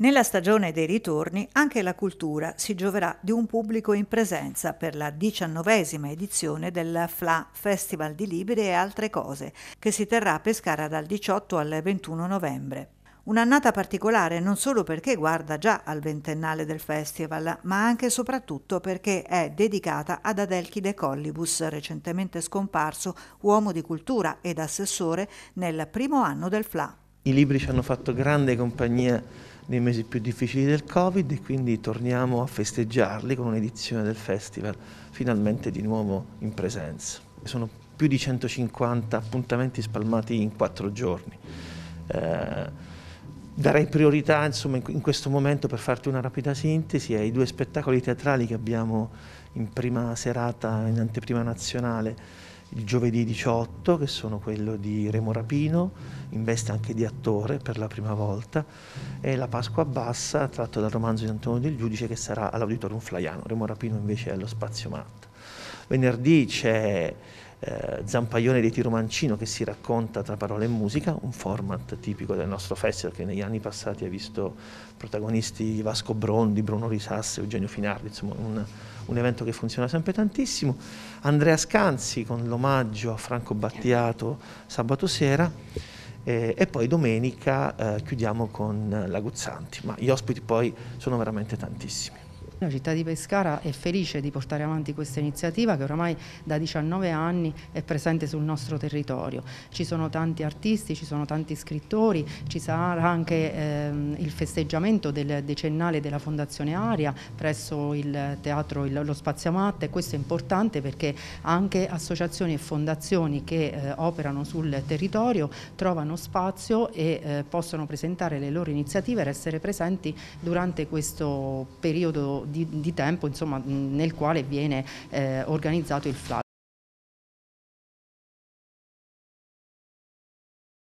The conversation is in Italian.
Nella stagione dei ritorni anche la cultura si gioverà di un pubblico in presenza per la diciannovesima edizione del FLA Festival di Libri e altre cose, che si terrà a Pescara dal 18 al 21 novembre. Un'annata particolare non solo perché guarda già al ventennale del festival, ma anche e soprattutto perché è dedicata ad Adelchide Collibus, recentemente scomparso uomo di cultura ed assessore nel primo anno del FLA. I libri ci hanno fatto grande compagnia nei mesi più difficili del Covid e quindi torniamo a festeggiarli con un'edizione del festival finalmente di nuovo in presenza. Sono più di 150 appuntamenti spalmati in quattro giorni. Eh, darei priorità insomma, in, questo momento per farti una rapida sintesi ai due spettacoli teatrali che abbiamo in prima serata in anteprima nazionale il giovedì 18 che sono quello di Remo Rapino in veste anche di attore per la prima volta e la Pasqua Bassa tratto dal romanzo di Antonio del Giudice che sarà all'Auditorium Flaiano, Remo Rapino invece è allo Spazio Matt. Venerdì c'è eh, Zampaglione di Tiro Mancino che si racconta tra parole e musica, un format tipico del nostro festival che negli anni passati ha visto protagonisti Vasco Brondi, Bruno Risasse, Eugenio Finardi, insomma un, un evento che funziona sempre tantissimo. Andrea Scanzi con l'omaggio a Franco Battiato sabato sera. Eh, e poi domenica eh, chiudiamo con eh, Laguzzanti, ma gli ospiti poi sono veramente tantissimi. La città di Pescara è felice di portare avanti questa iniziativa che oramai da 19 anni è presente sul nostro territorio. Ci sono tanti artisti, ci sono tanti scrittori, ci sarà anche ehm, il festeggiamento del decennale della Fondazione Aria presso il teatro il, Lo Spaziamatte. Questo è importante perché anche associazioni e fondazioni che eh, operano sul territorio trovano spazio e eh, possono presentare le loro iniziative ed essere presenti durante questo periodo di, di tempo insomma, nel quale viene eh, organizzato il flash.